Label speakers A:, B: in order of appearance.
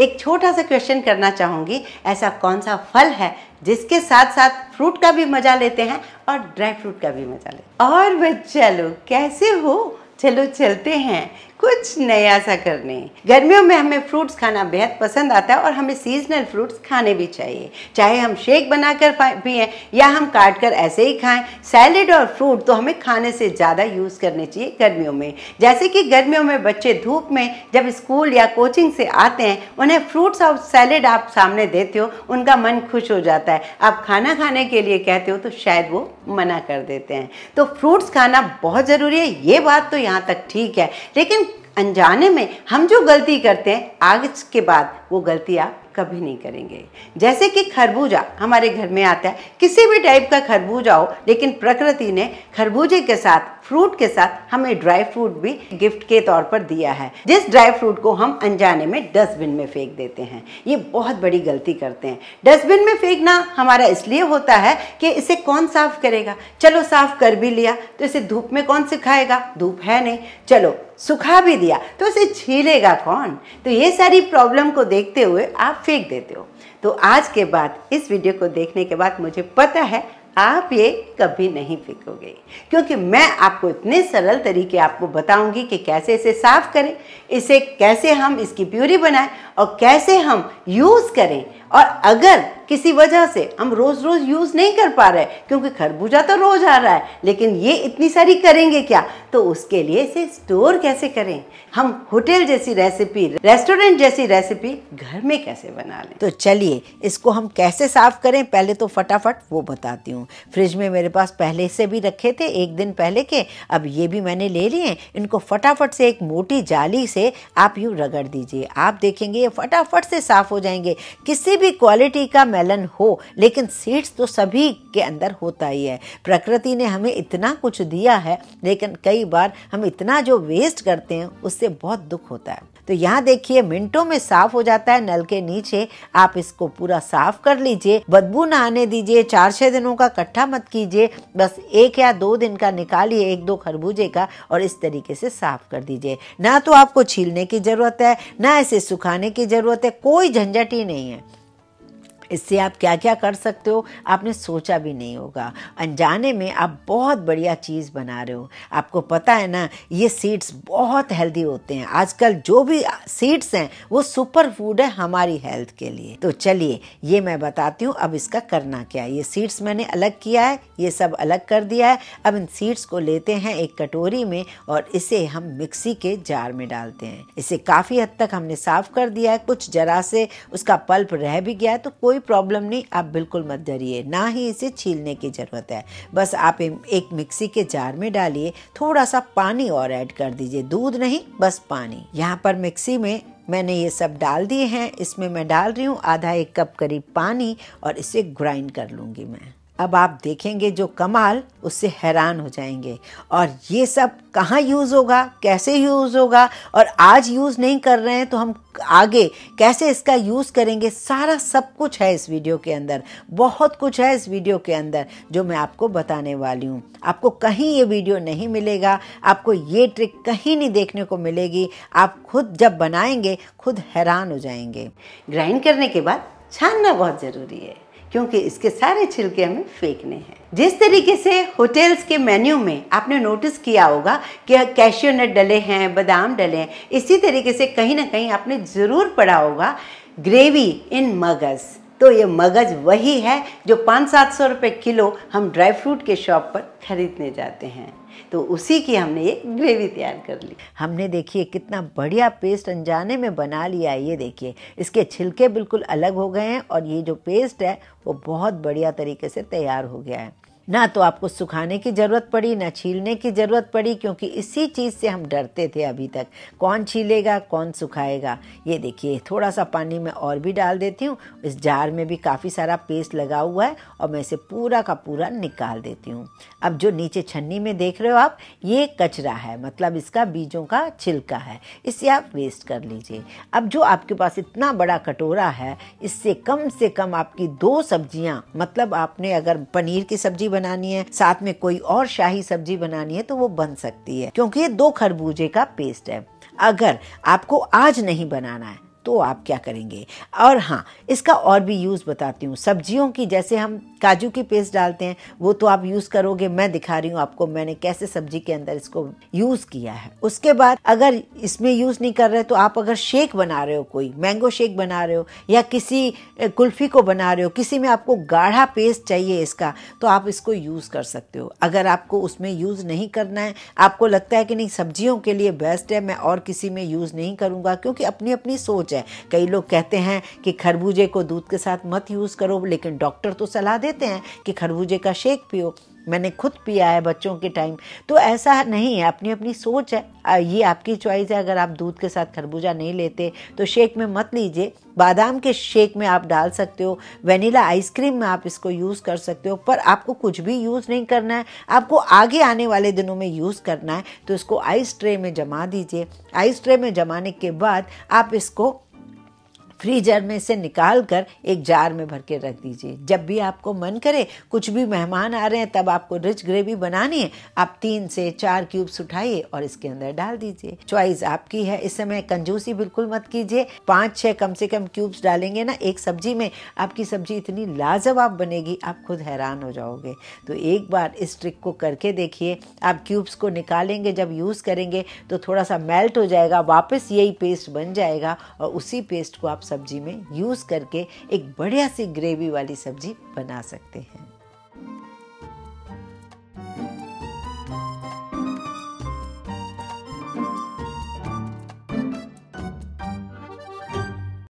A: एक छोटा सा क्वेश्चन करना चाहूँगी ऐसा कौन सा फल है जिसके साथ साथ फ्रूट का भी मज़ा लेते हैं और ड्राई फ्रूट का भी मज़ा लेते हैं और बच्चा लोग कैसे हो चलो चलते हैं कुछ नया सा कर लें गर्मियों में हमें फ्रूट्स खाना बेहद पसंद आता है और हमें सीजनल फ्रूट्स खाने भी चाहिए चाहे हम शेक बनाकर पिए या हम काट कर ऐसे ही खाएं सैलड और फ्रूट तो हमें खाने से ज़्यादा यूज़ करने चाहिए गर्मियों में जैसे कि गर्मियों में बच्चे धूप में जब स्कूल या कोचिंग से आते हैं उन्हें फ्रूट्स और सैलड आप सामने देते हो उनका मन खुश हो जाता है आप खाना खाने के लिए कहते हो तो शायद वो मना कर देते हैं तो फ्रूट्स खाना बहुत ज़रूरी है ये बात तो यहाँ तक ठीक है लेकिन अनजाने में हम जो गलती करते हैं आज के बाद वो गलती आप कभी नहीं करेंगे जैसे कि खरबूजा हमारे घर में आता है किसी भी टाइप का खरबूजा हो लेकिन प्रकृति ने खरबूजे के साथ फ्रूट के साथ हमें ड्राई फ्रूट भी गिफ्ट के तौर पर दिया है जिस ड्राई फ्रूट को हम अनजाने में डस्टबिन में फेंक देते हैं ये बहुत बड़ी गलती करते हैं डस्टबिन में फेंकना हमारा इसलिए होता है कि इसे कौन साफ करेगा चलो साफ कर भी लिया तो इसे धूप में कौन सिखाएगा धूप है नहीं चलो सुखा भी दिया तो इसे छीलेगा कौन तो ये सारी प्रॉब्लम को देख देखते हुए आप फेंक देते हो तो आज के बाद इस वीडियो को देखने के बाद मुझे पता है आप ये कभी नहीं फेंकोगे क्योंकि मैं आपको इतने सरल तरीके आपको बताऊंगी कि कैसे इसे साफ करें इसे कैसे हम इसकी प्यूरी बनाएं और कैसे हम यूज़ करें और अगर किसी वजह से हम रोज़ रोज़ यूज़ नहीं कर पा रहे क्योंकि खरबूजा तो रोज़ आ रहा है लेकिन ये इतनी सारी करेंगे क्या तो उसके लिए इसे स्टोर कैसे करें हम होटल जैसी रेसिपी रेस्टोरेंट जैसी रेसिपी घर में कैसे बना लें तो चलिए इसको हम कैसे साफ़ करें पहले तो फटाफट वो बताती हूँ फ्रिज में मेरे पास पहले से भी रखे थे एक दिन पहले के अब ये भी मैंने ले लिए इनको फटाफट से एक मोटी जाली से आप यूँ रगड़ दीजिए आप देखेंगे ये फटाफट से साफ़ हो जाएंगे किसी भी क्वालिटी का मेलन हो लेकिन सीड्स तो सभी के अंदर होता ही है प्रकृति ने हमें इतना कुछ दिया है लेकिन कई बार हम इतना जो वेस्ट करते हैं उससे बहुत दुख होता है तो यहाँ देखिए मिनटों में साफ हो जाता है नल के नीचे आप इसको पूरा साफ कर लीजिए बदबू ना आने दीजिए चार छह दिनों का कट्ठा मत कीजिए बस एक या दो दिन का निकालिए एक दो खरबूजे का और इस तरीके से साफ कर दीजिए ना तो आपको छीलने की ज़रूरत है ना इसे सुखाने की ज़रूरत है कोई झंझट ही नहीं है इससे आप क्या क्या कर सकते हो आपने सोचा भी नहीं होगा अनजाने में आप बहुत बढ़िया चीज़ बना रहे हो आपको पता है ना ये सीड्स बहुत हेल्दी होते हैं आजकल जो भी सीड्स हैं वो सुपर फूड है हमारी हेल्थ के लिए तो चलिए ये मैं बताती हूँ अब इसका करना क्या है ये सीड्स मैंने अलग किया है ये सब अलग कर दिया है अब इन सीड्स को लेते हैं एक कटोरी में और इसे हम मिक्सी के जार में डालते हैं इसे काफ़ी हद तक हमने साफ कर दिया है कुछ जरा से उसका पल्प रह भी गया है तो कोई कोई प्रॉब्लम नहीं आप बिल्कुल मत डरिए ना ही इसे छीलने की ज़रूरत है बस आप एक मिक्सी के जार में डालिए थोड़ा सा पानी और ऐड कर दीजिए दूध नहीं बस पानी यहाँ पर मिक्सी में मैंने ये सब डाल दिए हैं इसमें मैं डाल रही हूँ आधा एक कप करीब पानी और इसे ग्राइंड कर लूँगी मैं अब आप देखेंगे जो कमाल उससे हैरान हो जाएंगे और ये सब कहाँ यूज़ होगा कैसे यूज़ होगा और आज यूज़ नहीं कर रहे हैं तो हम आगे कैसे इसका यूज़ करेंगे सारा सब कुछ है इस वीडियो के अंदर बहुत कुछ है इस वीडियो के अंदर जो मैं आपको बताने वाली हूँ आपको कहीं ये वीडियो नहीं मिलेगा आपको ये ट्रिक कहीं नहीं देखने को मिलेगी आप खुद जब बनाएंगे खुद हैरान हो जाएंगे ग्राइंड करने के बाद छानना बहुत ज़रूरी है क्योंकि इसके सारे छिलके हमें फेंकने हैं जिस तरीके से होटल्स के मेन्यू में आपने नोटिस किया होगा कि कैशियो नट डले हैं बादाम डले हैं इसी तरीके से कहीं ना कहीं आपने ज़रूर पढ़ा होगा ग्रेवी इन मगज़ तो ये मगज वही है जो पाँच सात सौ रुपये किलो हम ड्राई फ्रूट के शॉप पर खरीदने जाते हैं तो उसी की हमने ये ग्रेवी तैयार कर ली हमने देखिए कितना बढ़िया पेस्ट अनजाने में बना लिया है ये देखिए इसके छिलके बिल्कुल अलग हो गए हैं और ये जो पेस्ट है वो बहुत बढ़िया तरीके से तैयार हो गया है ना तो आपको सुखाने की ज़रूरत पड़ी ना छीलने की ज़रूरत पड़ी क्योंकि इसी चीज़ से हम डरते थे अभी तक कौन छीलेगा कौन सुखाएगा ये देखिए थोड़ा सा पानी मैं और भी डाल देती हूँ इस जार में भी काफ़ी सारा पेस्ट लगा हुआ है और मैं इसे पूरा का पूरा निकाल देती हूँ अब जो नीचे छन्नी में देख रहे हो आप ये कचरा है मतलब इसका बीजों का छिलका है इसे आप वेस्ट कर लीजिए अब जो आपके पास इतना बड़ा कटोरा है इससे कम से कम आपकी दो सब्जियाँ मतलब आपने अगर पनीर की सब्जी बनानी है साथ में कोई और शाही सब्जी बनानी है तो वो बन सकती है क्योंकि ये दो खरबूजे का पेस्ट है अगर आपको आज नहीं बनाना है तो आप क्या करेंगे और हाँ इसका और भी यूज़ बताती हूँ सब्जियों की जैसे हम काजू की पेस्ट डालते हैं वो तो आप यूज़ करोगे मैं दिखा रही हूँ आपको मैंने कैसे सब्जी के अंदर इसको यूज़ किया है उसके बाद अगर इसमें यूज़ नहीं कर रहे तो आप अगर शेक बना रहे हो कोई मैंगो शेक बना रहे हो या किसी कुल्फ़ी को बना रहे हो किसी में आपको गाढ़ा पेस्ट चाहिए इसका तो आप इसको यूज़ कर सकते हो अगर आपको उसमें यूज़ नहीं करना है आपको लगता है कि नहीं सब्जियों के लिए बेस्ट है मैं और किसी में यूज़ नहीं करूँगा क्योंकि अपनी अपनी सोच है कई लोग कहते हैं कि खरबूजे को दूध के साथ मत यूज़ करो लेकिन डॉक्टर तो सलाह दे देते हैं कि खरबूजे का शेक पियो मैंने खुद पिया है बच्चों के टाइम तो ऐसा नहीं है अपनी अपनी सोच है ये आपकी चॉइस है अगर आप दूध के साथ खरबूजा नहीं लेते तो शेक में मत लीजिए बादाम के शेक में आप डाल सकते हो वनीला आइसक्रीम में आप इसको यूज़ कर सकते हो पर आपको कुछ भी यूज़ नहीं करना है आपको आगे आने वाले दिनों में यूज़ करना है तो इसको आइस ट्रे में जमा दीजिए आइस ट्रे में जमाने के बाद आप इसको फ्रीजर में से निकाल कर एक जार में भर के रख दीजिए जब भी आपको मन करे कुछ भी मेहमान आ रहे हैं तब आपको रिच ग्रेवी बनानी है आप तीन से चार क्यूब्स उठाइए और इसके अंदर डाल दीजिए चॉइस आपकी है इस समय कंजूसी बिल्कुल मत कीजिए पाँच छः कम से कम क्यूब्स डालेंगे ना एक सब्जी में आपकी सब्जी इतनी लाजवाब बनेगी आप खुद हैरान हो जाओगे तो एक बार इस ट्रिक को करके देखिए आप क्यूब्स को निकालेंगे जब यूज़ करेंगे तो थोड़ा सा मेल्ट हो जाएगा वापस यही पेस्ट बन जाएगा और उसी पेस्ट को आप सब्जी में यूज़ करके एक बढ़िया सी ग्रेवी वाली सब्जी बना सकते हैं